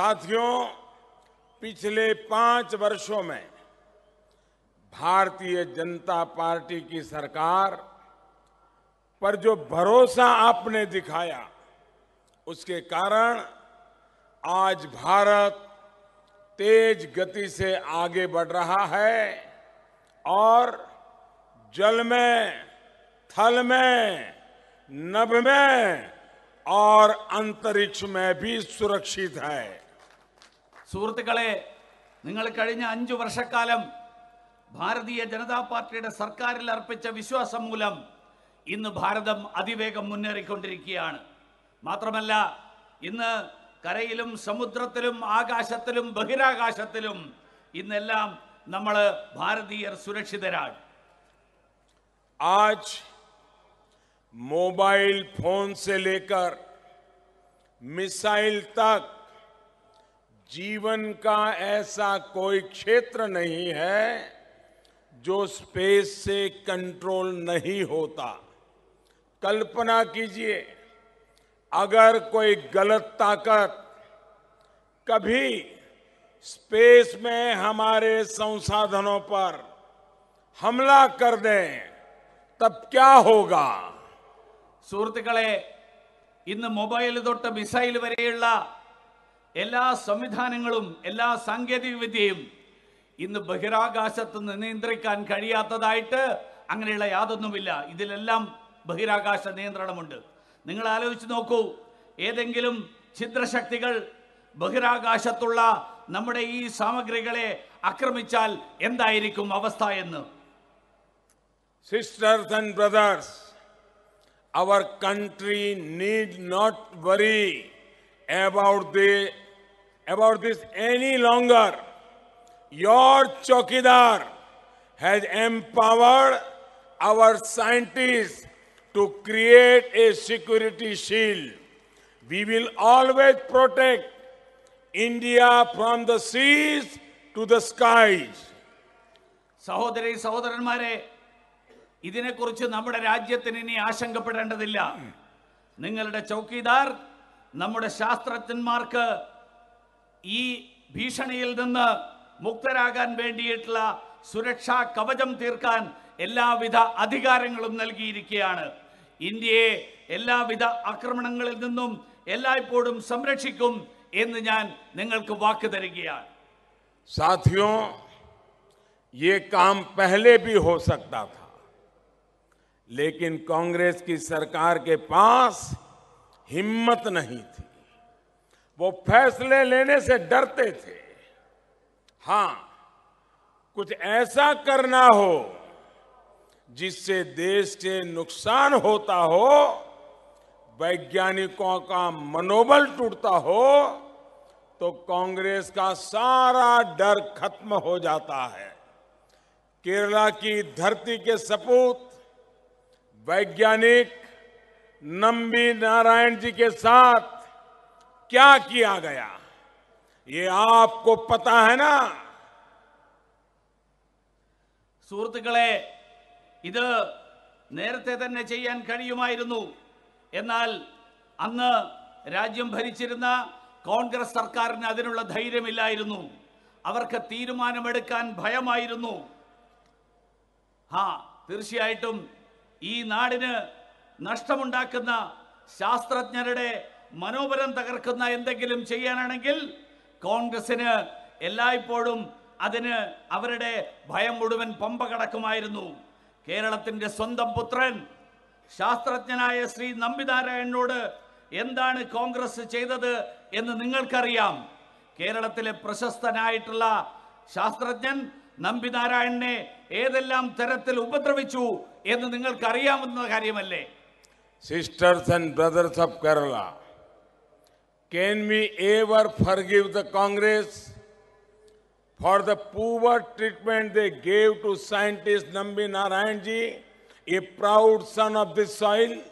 साथियों पिछले पांच वर्षों में भारतीय जनता पार्टी की सरकार पर जो भरोसा आपने दिखाया उसके कारण आज भारत तेज गति से आगे बढ़ रहा है और जल में थल में नभ में और अंतरिक्ष में भी सुरक्षित है സുഹൃത്തുക്കളെ നിങ്ങൾ കഴിഞ്ഞ അഞ്ചു വർഷക്കാലം ഭാരതീയ ജനതാ പാർട്ടിയുടെ സർക്കാരിൽ അർപ്പിച്ച വിശ്വാസം മൂലം ഇന്ന് ഭാരതം അതിവേഗം മുന്നേറിക്കൊണ്ടിരിക്കുകയാണ് മാത്രമല്ല ഇന്ന് കരയിലും സമുദ്രത്തിലും ആകാശത്തിലും ബഹിരാകാശത്തിലും ഇന്നെല്ലാം നമ്മൾ ഭാരതീയർ സുരക്ഷിതരാണ് ആജ് മൊബൈൽ ഫോൺ से ലേക്കർ മിസൈൽ തക് जीवन का ऐसा कोई क्षेत्र नहीं है जो स्पेस से कंट्रोल नहीं होता कल्पना कीजिए अगर कोई गलत ताकत कभी स्पेस में हमारे संसाधनों पर हमला कर दे तब क्या होगा സുഹൃത്തുക്കളെ इन मोबाइल തൊട്ട് मिसाइल വരെയുള്ള എല്ലാ സംവിധാനങ്ങളും എല്ലാ സാങ്കേതിക വിദ്യയും ഇന്ന് ബഹിരാകാശത്ത് നിയന്ത്രിക്കാൻ കഴിയാത്തതായിട്ട് അങ്ങനെയുള്ള യാതൊന്നുമില്ല ഇതിലെല്ലാം ബഹിരാകാശ നിയന്ത്രണമുണ്ട് നിങ്ങൾ ആലോചിച്ച് നോക്കൂ ഏതെങ്കിലും ഛിദ്രശക്തികൾ ബഹിരാകാശത്തുള്ള നമ്മുടെ ഈ സാമഗ്രികളെ ആക്രമിച്ചാൽ എന്തായിരിക്കും അവസ്ഥ എന്ന് sisters and brothers our country need not worry about the about this any longer. Your Chokidar has empowered our scientists to create a security shield. We will always protect India from the seas to the skies. സഹോദരി സഹോദരന്മാരെ ഇതിനെക്കുറിച്ച് നമ്മുടെ രാജ്യത്തിന് ഇനി ആശങ്കപ്പെടേണ്ടതില്ല നിങ്ങളുടെ ചൗക്കീദാർ നമ്മുടെ ശാസ്ത്രജ്ഞന്മാർക്ക് ഈ ഭീഷണിയിൽ നിന്ന് മുക്തരാകാൻ വേണ്ടിയിട്ടുള്ള സുരക്ഷാ കവചം തീർക്കാൻ എല്ലാവിധ അധികാരങ്ങളും നൽകിയിരിക്കുകയാണ് ഇന്ത്യയെ എല്ലാവിധ ആക്രമണങ്ങളിൽ നിന്നും എല്ലായ്പ്പോഴും സംരക്ഷിക്കും എന്ന് ഞാൻ നിങ്ങൾക്ക് വാക്ക് തരികയാണ് സാധ്യോ ഈ काम पहले भी हो सकता था लेकिन कांग्रेस की सरकार के पास हिम्मत नहीं थी वो फैसले लेने से डरते थे हां कुछ ऐसा करना हो जिससे देश के नुकसान होता हो वैज्ञानिकों का मनोबल टूटता हो तो कांग्रेस का सारा डर खत्म हो जाता है केरला की धरती के सपूत वैज्ञानिक नंबी नारायण जी के साथ क्या किया गया ये आपको पता है ना സുഹൃത്തുക്കളെ ഇത് നേരത്തെ തന്നെ ചെയ്യാൻ കഴിയുമായിരുന്നു എന്നാൽ അന്ന് രാജ്യം ഭരിച്ചിരുന്ന കോൺഗ്രസ് സർക്കാരിന് അതിനുള്ള ധൈര്യമില്ലായിരുന്നു അവർക്ക് തീരുമാനമെടുക്കാൻ ഭയമായിരുന്നു ആ തീർച്ചയായിട്ടും ഈ നാടിന് നഷ്ടമുണ്ടാക്കുന്ന ശാസ്ത്രജ്ഞരുടെ മനോബലം തകർക്കുന്ന എന്തെങ്കിലും ചെയ്യാനാണെങ്കിൽ കോൺഗ്രസിന് എല്ലായ്പ്പോഴും അതിന് അവരുടെ ഭയം മുഴുവൻ പമ്പ കടക്കുമായിരുന്നു കേരളത്തിൻ്റെ സ്വന്തം പുത്രൻ ശാസ്ത്രജ്ഞനായ ശ്രീ നമ്പിനാരായണനോട് എന്താണ് കോൺഗ്രസ് ചെയ്തത് എന്ന് നിങ്ങൾക്കറിയാം കേരളത്തിലെ പ്രശസ്തനായിട്ടുള്ള ശാസ്ത്രജ്ഞൻ നമ്പിനാരായണനെ ഏതെല്ലാം തരത്തിൽ ഉപദ്രവിച്ചു എന്ന് നിങ്ങൾക്കറിയാവുന്ന കാര്യമല്ലേ sisters and brothers of Kerala Can we ever forgive the Congress for the poor treatment they gave to scientist Nambi Narayan ji, a proud son of this soil?